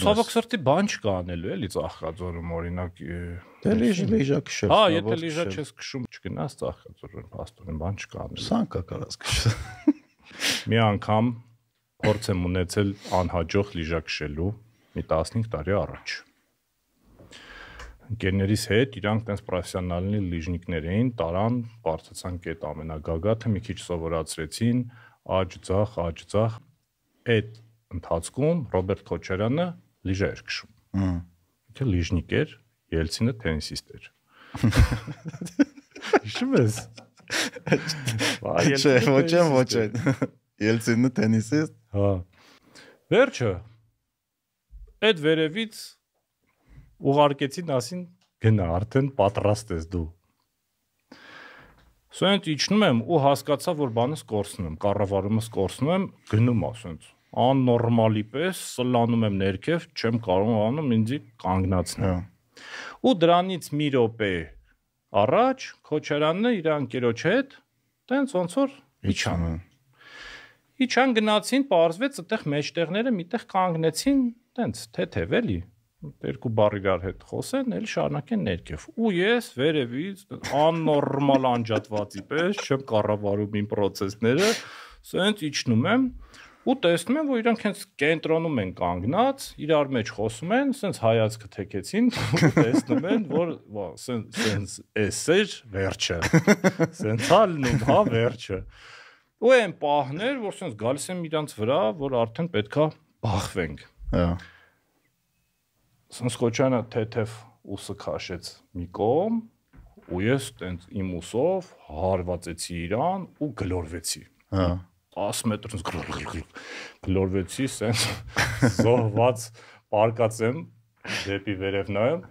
Ցավոք սրտի բան չկա անելու էլի ծախկաձորում օրինակ դե լիժ լիժա քշել Հա եթե լիժա չես քշում չգնաս ծախկաձորում աստորեն բան չկա անելու Սանկա կարած քշես Մի անգամ փորձ եմ ունեցել անհաջող լիժա քշելու մի 15 տարի առաջ ընկերներիս հետ իրանք տես պրոֆեսիոնալնի լիժնիկներ էին, տարան, բարձացան կետ ամենագագաթը, մի քիչ սովորացրեցին, աջ ձախ, աջ ձախ։ Այդ ընթացքում Ռոբերտ Քոչարյանը լիժը էր քշում։ Հմ։ Եթե լիժնիկ էր, Ելցինը տենիսիստ էր։ Հիշում ես։ Չէ, ոչ եմ, ոչ եմ։ Ելցինը տենիսիստ։ Հա։ Վերջը այդ վերևից ուղարկեցին ասին գնա, արդեն պատրաստ ես դու։ Սենց իջնում եմ ու հասկացա, որ բանս կորցնում եմ, կառավարումս կորցնում եմ, գնում ասենց աննորմալի պես սլանում եմ ներքև, չեմ կարողանում ինձի կանգնացնել։ հա։ Ու դրանից մի րոպե առաջ Քոչարանն իր անկերոջ հետ տենց ոնց որ իջան։ Իջան գնացին, parzvets այդտեղ մեջտեղները միտեղ կանգնեցին, տենց թեթև էլի երկու բարի գար հետ խոսեն, էլ շարունակեն ներքև։ Ու ես վերևից աննորմալ անջատվածի պես չեմ կառավարում իմ process-ները, սենց իջնում եմ, ու տեսնում են, որ իրանք հենց կենտրոնում են կանգնած, իրար մեջ խոսում են, սենց հայացքը թեքեցին, տեսնում են, որ սենց սենց էս էր վերջը։ Սենց ալնում, հա, վերջը։ Ու այն պահներ, որ սենց գալիս եմ իրանց վրա, որ արդեն պետքա բախվենք։ Հա։ Սենց կոչանը թեթև ուսը քաշեց մի կողմ, ու ես տենց իմ ուսով հարվածեցի իրան ու գլորվեցի։ Հա։ 10 մետր գլորվեցի, սենց զոհված պարկած եմ դեպի վերև նայեմ։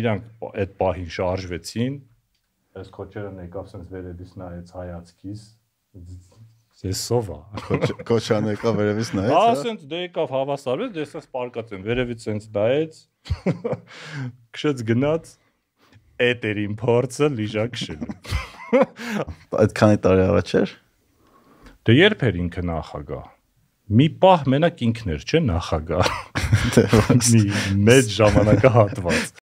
Իրանք այդ պահին շարժվեցին։ Այս քոչերը եկավ սենց վերևից նայեց հայացքիս։ Ես սովա։ Կոչան եկավ վերևից նայեց։ Հա, ասենց դե եկավ հավասարվեց, դե ասենց պարկած եմ, վերևից սենց նայեց։ Քշեց գնաց։ Էտերին փորձը լիժակ շելու։ Այդքանի տարի առաջ էր։ Դե երբ էր ինքը նախագահ։ Մի պահ մենակ ինքն էր, չէ՞, նախագահ։ դե, Մի մեծ ժամանակահատված։